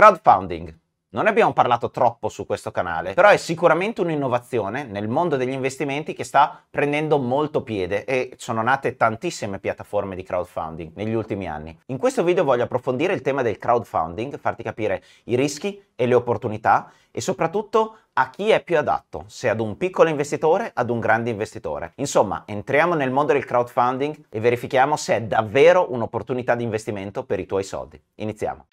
Crowdfunding. Non ne abbiamo parlato troppo su questo canale, però è sicuramente un'innovazione nel mondo degli investimenti che sta prendendo molto piede e sono nate tantissime piattaforme di crowdfunding negli ultimi anni. In questo video voglio approfondire il tema del crowdfunding, farti capire i rischi e le opportunità e soprattutto a chi è più adatto, se ad un piccolo investitore, ad un grande investitore. Insomma, entriamo nel mondo del crowdfunding e verifichiamo se è davvero un'opportunità di investimento per i tuoi soldi. Iniziamo.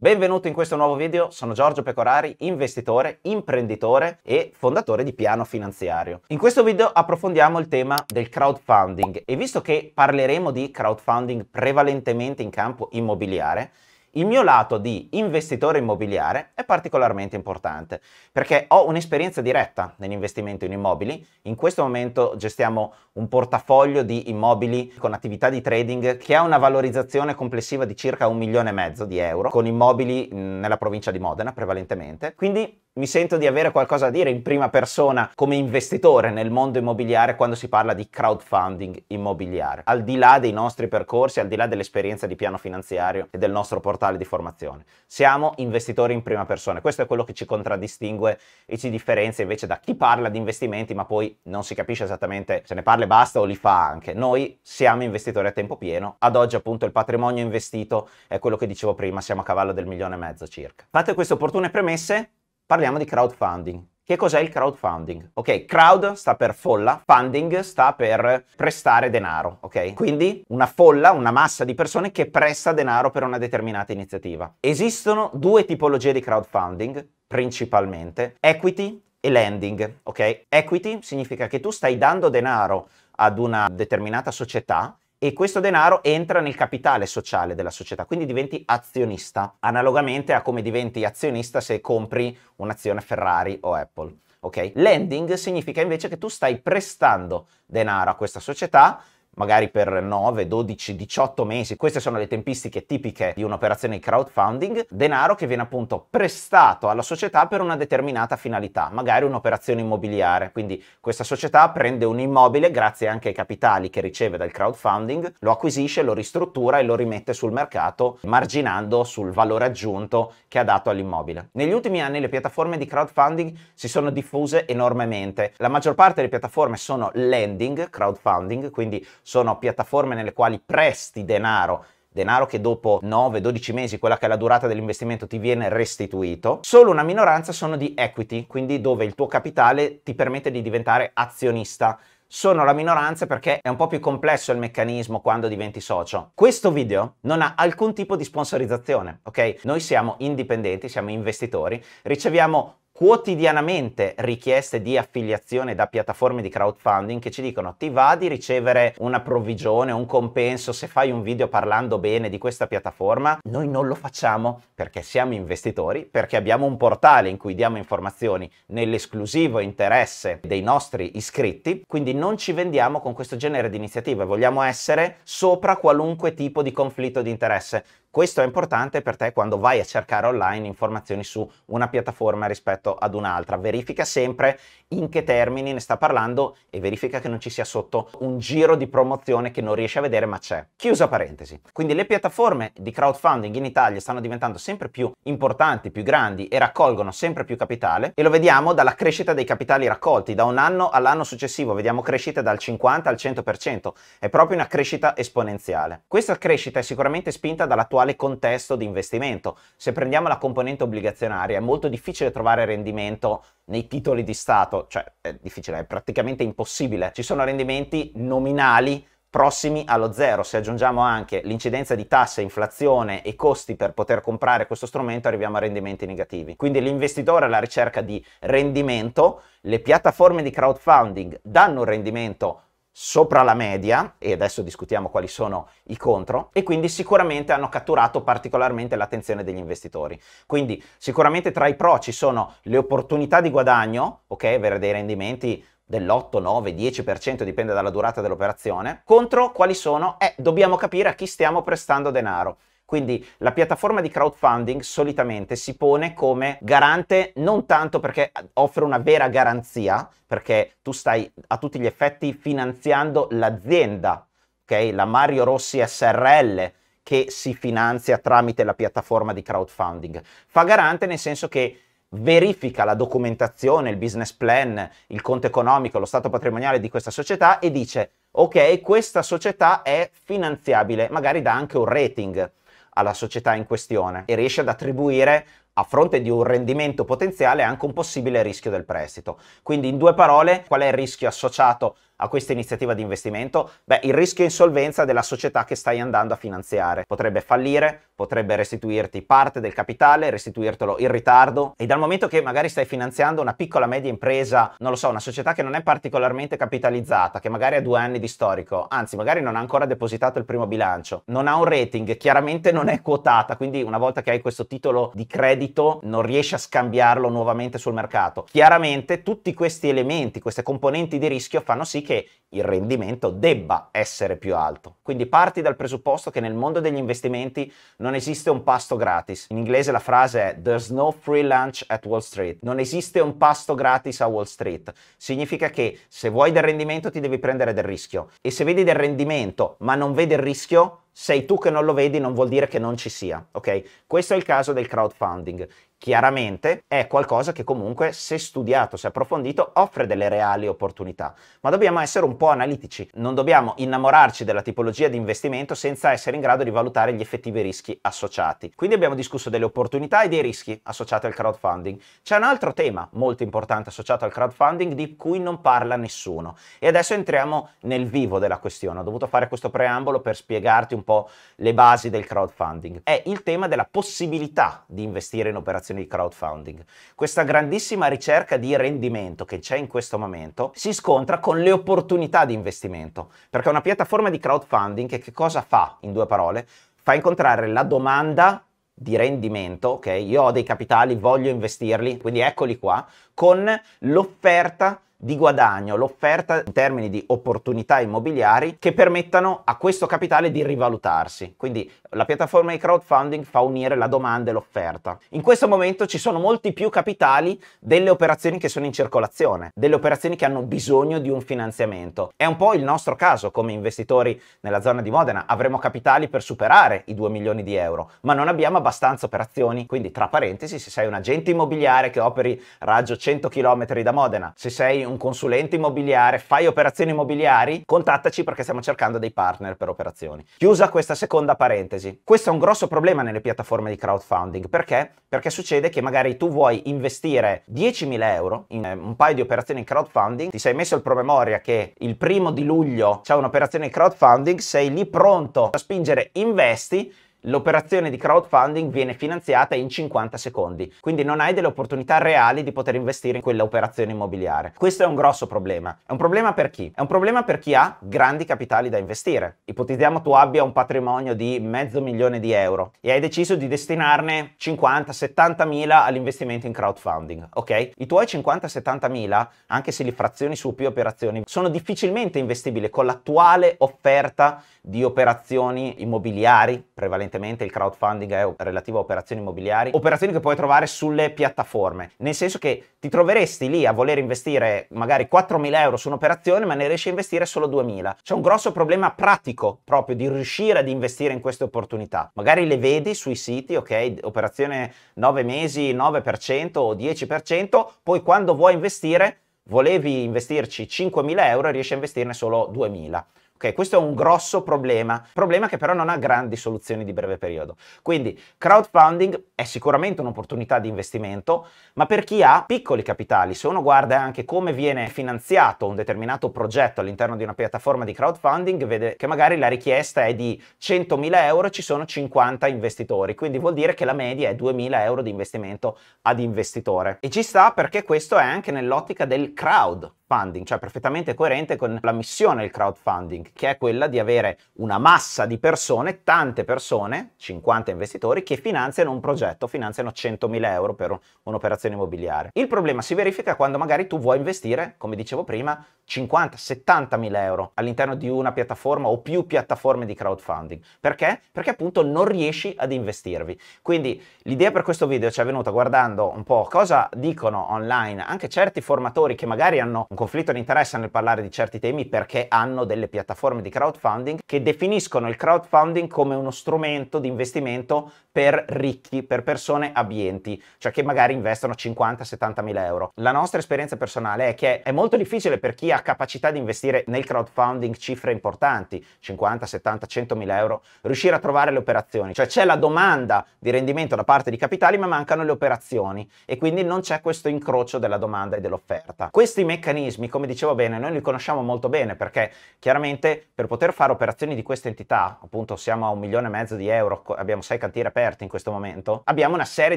Benvenuto in questo nuovo video, sono Giorgio Pecorari, investitore, imprenditore e fondatore di Piano Finanziario. In questo video approfondiamo il tema del crowdfunding e visto che parleremo di crowdfunding prevalentemente in campo immobiliare, il mio lato di investitore immobiliare è particolarmente importante perché ho un'esperienza diretta nell'investimento in immobili. In questo momento gestiamo un portafoglio di immobili con attività di trading che ha una valorizzazione complessiva di circa un milione e mezzo di euro, con immobili nella provincia di Modena prevalentemente. Quindi mi sento di avere qualcosa da dire in prima persona come investitore nel mondo immobiliare quando si parla di crowdfunding immobiliare, al di là dei nostri percorsi, al di là dell'esperienza di piano finanziario e del nostro portale di formazione. Siamo investitori in prima persona, questo è quello che ci contraddistingue e ci differenzia invece da chi parla di investimenti ma poi non si capisce esattamente se ne parla e basta o li fa anche. Noi siamo investitori a tempo pieno, ad oggi appunto il patrimonio investito è quello che dicevo prima, siamo a cavallo del milione e mezzo circa. Fate queste opportune premesse, parliamo di crowdfunding. Che cos'è il crowdfunding? Ok, crowd sta per folla, funding sta per prestare denaro, ok? Quindi una folla, una massa di persone che presta denaro per una determinata iniziativa. Esistono due tipologie di crowdfunding, principalmente, equity e lending, ok? Equity significa che tu stai dando denaro ad una determinata società e questo denaro entra nel capitale sociale della società, quindi diventi azionista, analogamente a come diventi azionista se compri un'azione Ferrari o Apple. Ok? Lending significa invece che tu stai prestando denaro a questa società magari per 9, 12, 18 mesi. Queste sono le tempistiche tipiche di un'operazione di crowdfunding, denaro che viene appunto prestato alla società per una determinata finalità, magari un'operazione immobiliare. Quindi questa società prende un immobile grazie anche ai capitali che riceve dal crowdfunding, lo acquisisce, lo ristruttura e lo rimette sul mercato, marginando sul valore aggiunto che ha dato all'immobile. Negli ultimi anni le piattaforme di crowdfunding si sono diffuse enormemente. La maggior parte delle piattaforme sono lending, crowdfunding, quindi sono piattaforme nelle quali presti denaro denaro che dopo 9-12 mesi, quella che è la durata dell'investimento, ti viene restituito. Solo una minoranza sono di equity, quindi dove il tuo capitale ti permette di diventare azionista. Sono la minoranza perché è un po' più complesso il meccanismo quando diventi socio. Questo video non ha alcun tipo di sponsorizzazione, ok? Noi siamo indipendenti, siamo investitori, riceviamo quotidianamente richieste di affiliazione da piattaforme di crowdfunding che ci dicono ti va di ricevere una provvigione, un compenso se fai un video parlando bene di questa piattaforma? Noi non lo facciamo perché siamo investitori, perché abbiamo un portale in cui diamo informazioni nell'esclusivo interesse dei nostri iscritti, quindi non ci vendiamo con questo genere di iniziative, vogliamo essere sopra qualunque tipo di conflitto di interesse questo è importante per te quando vai a cercare online informazioni su una piattaforma rispetto ad un'altra. Verifica sempre in che termini ne sta parlando e verifica che non ci sia sotto un giro di promozione che non riesci a vedere ma c'è. Chiusa parentesi. Quindi le piattaforme di crowdfunding in Italia stanno diventando sempre più importanti, più grandi e raccolgono sempre più capitale e lo vediamo dalla crescita dei capitali raccolti. Da un anno all'anno successivo vediamo crescite dal 50 al 100%. È proprio una crescita esponenziale. Questa crescita è sicuramente spinta dall'attuale quale contesto di investimento. Se prendiamo la componente obbligazionaria è molto difficile trovare rendimento nei titoli di Stato, cioè è difficile, è praticamente impossibile. Ci sono rendimenti nominali prossimi allo zero. Se aggiungiamo anche l'incidenza di tasse, inflazione e costi per poter comprare questo strumento, arriviamo a rendimenti negativi. Quindi l'investitore alla ricerca di rendimento, le piattaforme di crowdfunding danno un rendimento sopra la media, e adesso discutiamo quali sono i contro, e quindi sicuramente hanno catturato particolarmente l'attenzione degli investitori. Quindi sicuramente tra i pro ci sono le opportunità di guadagno, ok, avere dei rendimenti dell'8, 9, 10%, dipende dalla durata dell'operazione, contro quali sono? Eh, dobbiamo capire a chi stiamo prestando denaro. Quindi la piattaforma di crowdfunding solitamente si pone come garante non tanto perché offre una vera garanzia, perché tu stai a tutti gli effetti finanziando l'azienda, ok? La Mario Rossi SRL che si finanzia tramite la piattaforma di crowdfunding. Fa garante nel senso che verifica la documentazione, il business plan, il conto economico, lo stato patrimoniale di questa società e dice ok, questa società è finanziabile, magari dà anche un rating alla società in questione e riesce ad attribuire a fronte di un rendimento potenziale anche un possibile rischio del prestito. Quindi in due parole, qual è il rischio associato a questa iniziativa di investimento? Beh, il rischio insolvenza della società che stai andando a finanziare. Potrebbe fallire, potrebbe restituirti parte del capitale, restituirtelo in ritardo e dal momento che magari stai finanziando una piccola media impresa, non lo so, una società che non è particolarmente capitalizzata, che magari ha due anni di storico, anzi magari non ha ancora depositato il primo bilancio, non ha un rating, chiaramente non è quotata, quindi una volta che hai questo titolo di credito non riesci a scambiarlo nuovamente sul mercato. Chiaramente tutti questi elementi, queste componenti di rischio fanno sì che che il rendimento debba essere più alto. Quindi parti dal presupposto che nel mondo degli investimenti non esiste un pasto gratis. In inglese la frase è There's no free lunch at Wall Street. Non esiste un pasto gratis a Wall Street. Significa che se vuoi del rendimento ti devi prendere del rischio. E se vedi del rendimento ma non vedi il rischio, sei tu che non lo vedi, non vuol dire che non ci sia, ok? Questo è il caso del crowdfunding chiaramente è qualcosa che comunque se studiato, se approfondito, offre delle reali opportunità. Ma dobbiamo essere un po' analitici, non dobbiamo innamorarci della tipologia di investimento senza essere in grado di valutare gli effettivi rischi associati. Quindi abbiamo discusso delle opportunità e dei rischi associati al crowdfunding. C'è un altro tema molto importante associato al crowdfunding di cui non parla nessuno e adesso entriamo nel vivo della questione. Ho dovuto fare questo preambolo per spiegarti un po' le basi del crowdfunding. È il tema della possibilità di investire in operazioni operazioni di crowdfunding. Questa grandissima ricerca di rendimento che c'è in questo momento si scontra con le opportunità di investimento, perché una piattaforma di crowdfunding che, cosa fa in due parole? Fa incontrare la domanda di rendimento, ok? Io ho dei capitali, voglio investirli, quindi eccoli qua, con l'offerta di guadagno l'offerta in termini di opportunità immobiliari che permettano a questo capitale di rivalutarsi. Quindi la piattaforma di crowdfunding fa unire la domanda e l'offerta. In questo momento ci sono molti più capitali delle operazioni che sono in circolazione, delle operazioni che hanno bisogno di un finanziamento. È un po' il nostro caso come investitori nella zona di Modena, avremo capitali per superare i 2 milioni di euro, ma non abbiamo abbastanza operazioni. Quindi tra parentesi, se sei un agente immobiliare che operi raggio 100 km da Modena, se sei un consulente immobiliare, fai operazioni immobiliari, contattaci perché stiamo cercando dei partner per operazioni. Chiusa questa seconda parentesi. Questo è un grosso problema nelle piattaforme di crowdfunding. Perché? Perché succede che magari tu vuoi investire 10.000 euro in eh, un paio di operazioni di crowdfunding, ti sei messo il promemoria che il primo di luglio c'è un'operazione di crowdfunding, sei lì pronto a spingere investi, L'operazione di crowdfunding viene finanziata in 50 secondi, quindi non hai delle opportunità reali di poter investire in quell'operazione immobiliare. Questo è un grosso problema. È un problema per chi? È un problema per chi ha grandi capitali da investire. Ipotizziamo tu abbia un patrimonio di mezzo milione di euro e hai deciso di destinarne 50-70 mila all'investimento in crowdfunding, ok? I tuoi 50-70 mila, anche se li frazioni su più operazioni, sono difficilmente investibili con l'attuale offerta di operazioni immobiliari prevalentemente prevalentemente il crowdfunding è relativo a operazioni immobiliari, operazioni che puoi trovare sulle piattaforme, nel senso che ti troveresti lì a voler investire magari 4.000 euro su un'operazione ma ne riesci a investire solo 2.000. C'è un grosso problema pratico proprio di riuscire ad investire in queste opportunità. Magari le vedi sui siti, ok, operazione 9 mesi, 9% o 10%, poi quando vuoi investire volevi investirci 5.000 euro e riesci a investirne solo 2.000. Ok, questo è un grosso problema, problema che però non ha grandi soluzioni di breve periodo. Quindi crowdfunding è sicuramente un'opportunità di investimento, ma per chi ha piccoli capitali, se uno guarda anche come viene finanziato un determinato progetto all'interno di una piattaforma di crowdfunding, vede che magari la richiesta è di 100.000 euro e ci sono 50 investitori, quindi vuol dire che la media è 2.000 euro di investimento ad investitore. E ci sta perché questo è anche nell'ottica del crowd, crowdfunding, cioè perfettamente coerente con la missione del crowdfunding, che è quella di avere una massa di persone, tante persone, 50 investitori, che finanziano un progetto, finanziano 100.000 euro per un'operazione immobiliare. Il problema si verifica quando magari tu vuoi investire, come dicevo prima, 50, 70 mila euro all'interno di una piattaforma o più piattaforme di crowdfunding. Perché? Perché appunto non riesci ad investirvi. Quindi l'idea per questo video ci è venuta guardando un po' cosa dicono online anche certi formatori che magari hanno un conflitto di interesse nel parlare di certi temi perché hanno delle piattaforme di crowdfunding che definiscono il crowdfunding come uno strumento di investimento per ricchi, per persone abbienti, cioè che magari investono 50-70 mila euro. La nostra esperienza personale è che è molto difficile per chi ha ha capacità di investire nel crowdfunding cifre importanti, 50, 70, 100 mila euro, riuscire a trovare le operazioni. Cioè c'è la domanda di rendimento da parte di capitali ma mancano le operazioni e quindi non c'è questo incrocio della domanda e dell'offerta. Questi meccanismi, come dicevo bene, noi li conosciamo molto bene perché chiaramente per poter fare operazioni di questa entità, appunto siamo a un milione e mezzo di euro, abbiamo sei cantieri aperti in questo momento, abbiamo una serie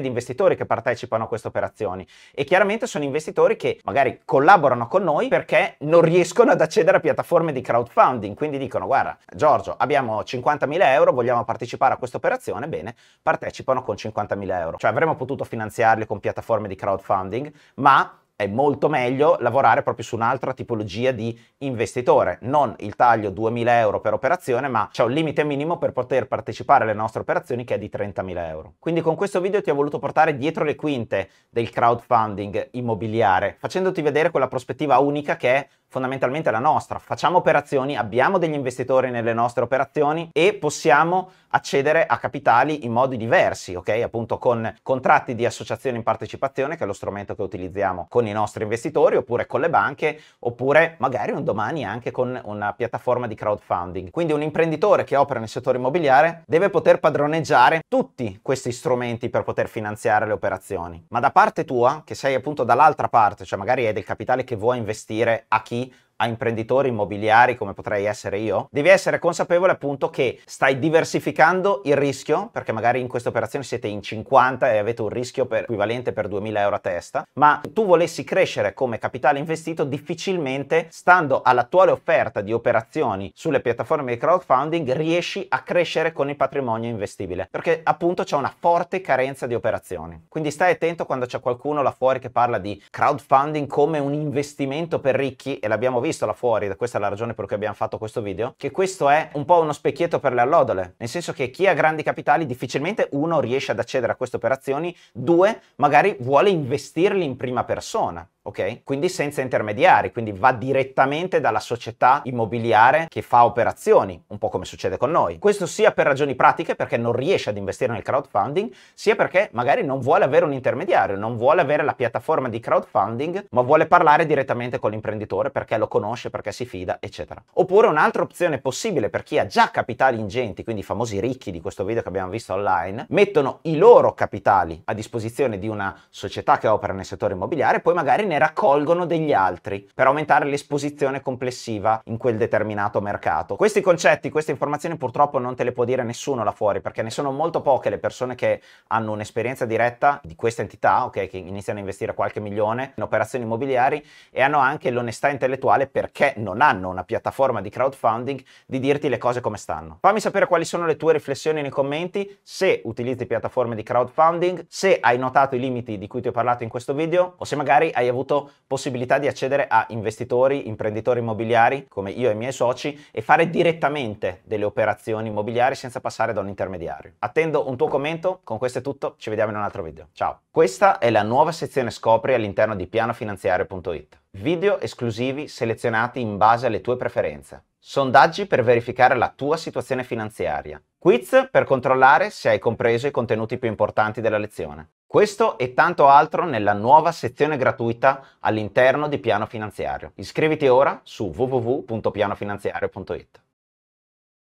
di investitori che partecipano a queste operazioni e chiaramente sono investitori che magari collaborano con noi perché non non riescono ad accedere a piattaforme di crowdfunding, quindi dicono guarda Giorgio abbiamo 50.000 euro, vogliamo partecipare a questa operazione, bene, partecipano con 50.000 euro, cioè avremmo potuto finanziarli con piattaforme di crowdfunding, ma è molto meglio lavorare proprio su un'altra tipologia di investitore, non il taglio 2.000 euro per operazione, ma c'è un limite minimo per poter partecipare alle nostre operazioni che è di 30.000 euro. Quindi con questo video ti ho voluto portare dietro le quinte del crowdfunding immobiliare, facendoti vedere quella prospettiva unica che è fondamentalmente la nostra. Facciamo operazioni, abbiamo degli investitori nelle nostre operazioni e possiamo accedere a capitali in modi diversi, ok? Appunto con contratti di associazione in partecipazione, che è lo strumento che utilizziamo con i nostri investitori, oppure con le banche, oppure magari un domani anche con una piattaforma di crowdfunding. Quindi un imprenditore che opera nel settore immobiliare deve poter padroneggiare tutti questi strumenti per poter finanziare le operazioni. Ma da parte tua, che sei appunto dall'altra parte, cioè magari hai del capitale che vuoi investire a chi a imprenditori immobiliari come potrei essere io, devi essere consapevole appunto che stai diversificando il rischio, perché magari in questa operazione siete in 50 e avete un rischio per, equivalente per 2000 euro a testa, ma tu volessi crescere come capitale investito difficilmente, stando all'attuale offerta di operazioni sulle piattaforme di crowdfunding, riesci a crescere con il patrimonio investibile, perché appunto c'è una forte carenza di operazioni. Quindi stai attento quando c'è qualcuno là fuori che parla di crowdfunding come un investimento per ricchi e l'abbiamo visto visto là fuori, questa è la ragione per cui abbiamo fatto questo video, che questo è un po' uno specchietto per le allodole, nel senso che chi ha grandi capitali difficilmente uno riesce ad accedere a queste operazioni, due magari vuole investirli in prima persona ok? Quindi senza intermediari, quindi va direttamente dalla società immobiliare che fa operazioni, un po' come succede con noi. Questo sia per ragioni pratiche, perché non riesce ad investire nel crowdfunding, sia perché magari non vuole avere un intermediario, non vuole avere la piattaforma di crowdfunding, ma vuole parlare direttamente con l'imprenditore perché lo conosce, perché si fida, eccetera. Oppure un'altra opzione possibile per chi ha già capitali ingenti, quindi i famosi ricchi di questo video che abbiamo visto online, mettono i loro capitali a disposizione di una società che opera nel settore immobiliare e poi magari ne raccolgono degli altri per aumentare l'esposizione complessiva in quel determinato mercato. Questi concetti, queste informazioni purtroppo non te le può dire nessuno là fuori perché ne sono molto poche le persone che hanno un'esperienza diretta di questa entità, ok, che iniziano a investire qualche milione in operazioni immobiliari e hanno anche l'onestà intellettuale perché non hanno una piattaforma di crowdfunding di dirti le cose come stanno. Fammi sapere quali sono le tue riflessioni nei commenti, se utilizzi piattaforme di crowdfunding, se hai notato i limiti di cui ti ho parlato in questo video o se magari hai avuto avuto possibilità di accedere a investitori, imprenditori immobiliari come io e i miei soci e fare direttamente delle operazioni immobiliari senza passare da un intermediario. Attendo un tuo commento, con questo è tutto, ci vediamo in un altro video. Ciao! Questa è la nuova sezione scopri all'interno di pianofinanziario.it. Video esclusivi selezionati in base alle tue preferenze. Sondaggi per verificare la tua situazione finanziaria. Quiz per controllare se hai compreso i contenuti più importanti della lezione. Questo e tanto altro nella nuova sezione gratuita all'interno di Piano Finanziario. Iscriviti ora su www.pianofinanziario.it.